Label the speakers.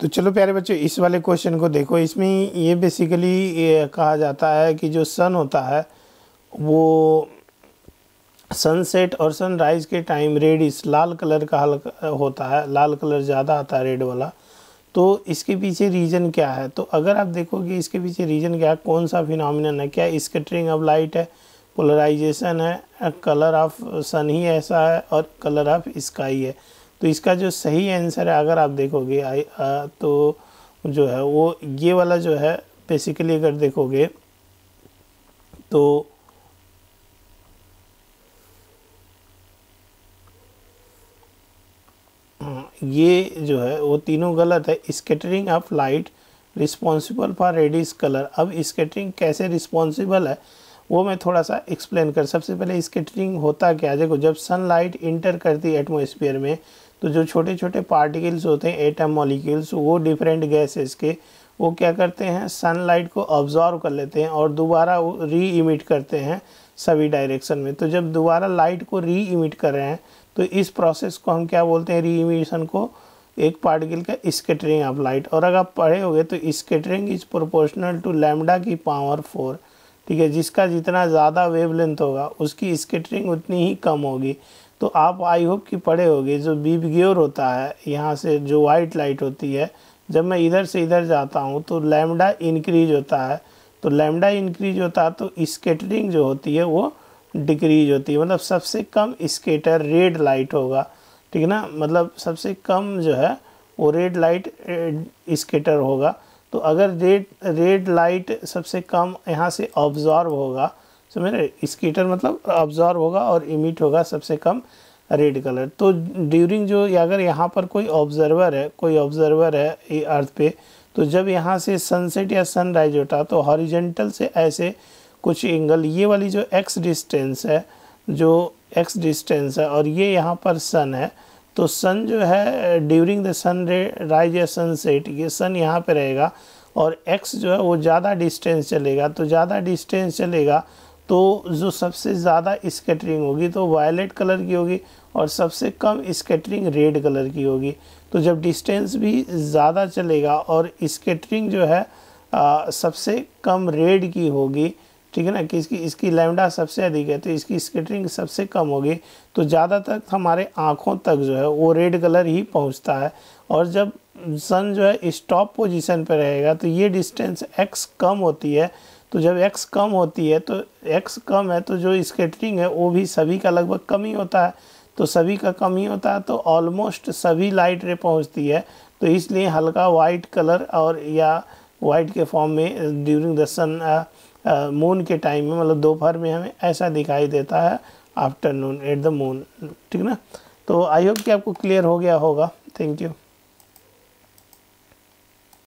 Speaker 1: तो चलो प्यारे बच्चों इस वाले क्वेश्चन को देखो इसमें ये बेसिकली ये कहा जाता है कि जो सन होता है वो सनसेट और सनराइज़ के टाइम रेड इस लाल कलर का हल्का होता है लाल कलर ज़्यादा आता है रेड वाला तो इसके पीछे रीज़न क्या है तो अगर आप देखोगे इसके पीछे रीज़न क्या है कौन सा फिनोमिनन है क्या स्कटरिंग ऑफ लाइट है पोलराइजेशन है कलर ऑफ सन ही ऐसा है और कलर ऑफ स्काई है तो इसका जो सही आंसर है अगर आप देखोगे आई आ, तो जो है वो ये वाला जो है बेसिकली अगर देखोगे तो ये जो है वो तीनों गलत है scattering of light responsible for reddish colour अब स्केटरिंग कैसे रिस्पॉन्सिबल है वो मैं थोड़ा सा एक्सप्लेन कर सबसे पहले स्केटरिंग होता क्या देखो जब सनलाइट इंटर करती है एटमोसफियर में तो जो छोटे छोटे पार्टिकल्स होते हैं एटम मॉलिक्यूल्स वो डिफरेंट गैसेस के वो क्या करते हैं सनलाइट को ऑब्जॉर्व कर लेते हैं और दोबारा री इमिट करते हैं सभी डायरेक्शन में तो जब दोबारा लाइट को री इमिट कर रहे हैं तो इस प्रोसेस को हम क्या बोलते हैं री इमिशन को एक पार्टिकल का स्केटरिंग ऑफ लाइट और अगर आप पढ़े होगे तो scattering is proportional to lambda की पावर फोर ठीक है जिसका जितना ज़्यादा वेवलेंथ होगा उसकी स्केटरिंग उतनी ही कम होगी तो आप आई होप कि पढ़े होगे जो बीप ग्योर होता है यहाँ से जो वाइट लाइट होती है जब मैं इधर से इधर जाता हूँ तो लैमडा इंक्रीज होता है तो लैमडा इंक्रीज होता है तो स्केटरिंग जो होती है वो डिक्रीज होती है मतलब सबसे कम स्केटर रेड लाइट होगा ठीक है ना मतलब सबसे कम जो है वो रेड लाइट स्केटर होगा तो अगर रेड रेड लाइट सबसे कम यहाँ से ऑब्जॉर्व होगा समझ रहे स्कीटर मतलब ऑब्जॉर्व होगा और इमिट होगा सबसे कम रेड कलर तो ड्यूरिंग जो अगर यहाँ पर कोई ऑब्जर्वर है कोई ऑब्जर्वर है ये अर्थ पे तो जब यहाँ से सनसेट या सनराइज होता तो हॉरिजेंटल से ऐसे कुछ एंगल ये वाली जो एक्स डिस्टेंस है जो एक्स डिस्टेंस है और ये यहाँ पर सन है तो सन जो है ड्यूरिंग द सन रे राइज या सनसेट ये सन यहाँ पे रहेगा और एक्स जो है वो ज़्यादा डिस्टेंस चलेगा तो ज़्यादा डिस्टेंस चलेगा तो जो सबसे ज़्यादा स्केटरिंग होगी तो वायलेट कलर की होगी और सबसे कम स्केटरिंग रेड कलर की होगी तो जब डिस्टेंस भी ज़्यादा चलेगा और स्केटरिंग जो है आ, सबसे कम रेड की होगी ठीक है ना कि इसकी इसकी लैमडा सबसे अधिक है तो इसकी स्केटरिंग सबसे कम होगी तो ज़्यादा तक हमारे आँखों तक जो है वो रेड कलर ही पहुँचता है और जब सन जो है स्टॉप पोजिशन पर रहेगा तो ये डिस्टेंस एक्स कम होती है तो जब x कम होती है तो x कम है तो जो स्केटरिंग है वो भी सभी का लगभग कम ही होता है तो सभी का कम ही होता है तो ऑलमोस्ट सभी लाइट रे पहुंचती है तो इसलिए हल्का वाइट कलर और या वाइट के फॉर्म में ड्यूरिंग द सन मून के टाइम में मतलब दोपहर में हमें ऐसा दिखाई देता है आफ्टरनून एट द मून ठीक ना तो आई होप कि आपको क्लियर हो गया होगा थैंक यू